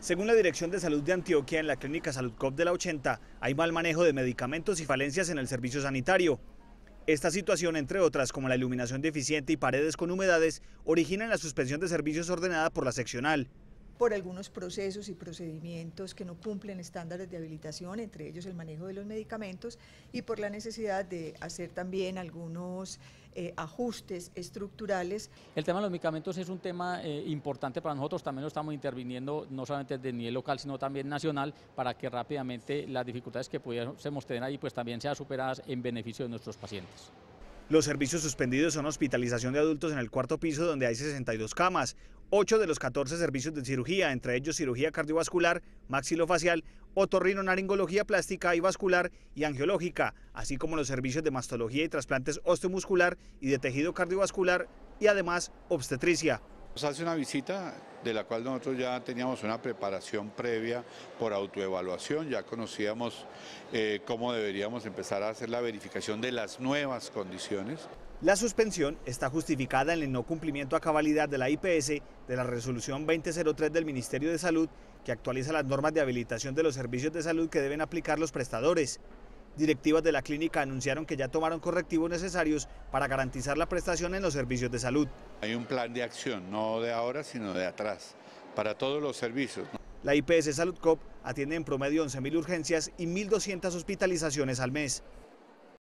Según la Dirección de Salud de Antioquia, en la Clínica Salud Cop de la 80 hay mal manejo de medicamentos y falencias en el servicio sanitario. Esta situación, entre otras, como la iluminación deficiente y paredes con humedades, origina la suspensión de servicios ordenada por la seccional por algunos procesos y procedimientos que no cumplen estándares de habilitación, entre ellos el manejo de los medicamentos, y por la necesidad de hacer también algunos eh, ajustes estructurales. El tema de los medicamentos es un tema eh, importante para nosotros, también lo estamos interviniendo no solamente desde nivel local, sino también nacional, para que rápidamente las dificultades que pudiésemos tener ahí pues también sean superadas en beneficio de nuestros pacientes. Los servicios suspendidos son hospitalización de adultos en el cuarto piso donde hay 62 camas, Ocho de los 14 servicios de cirugía, entre ellos cirugía cardiovascular, maxilofacial, otorrinolaringología plástica y vascular y angiológica, así como los servicios de mastología y trasplantes osteomuscular y de tejido cardiovascular y además obstetricia hace una visita de la cual nosotros ya teníamos una preparación previa por autoevaluación, ya conocíamos eh, cómo deberíamos empezar a hacer la verificación de las nuevas condiciones. La suspensión está justificada en el no cumplimiento a cabalidad de la IPS de la resolución 2003 del Ministerio de Salud que actualiza las normas de habilitación de los servicios de salud que deben aplicar los prestadores directivas de la clínica anunciaron que ya tomaron correctivos necesarios para garantizar la prestación en los servicios de salud. Hay un plan de acción, no de ahora, sino de atrás, para todos los servicios. La IPS Salud Cop atiende en promedio 11.000 urgencias y 1.200 hospitalizaciones al mes.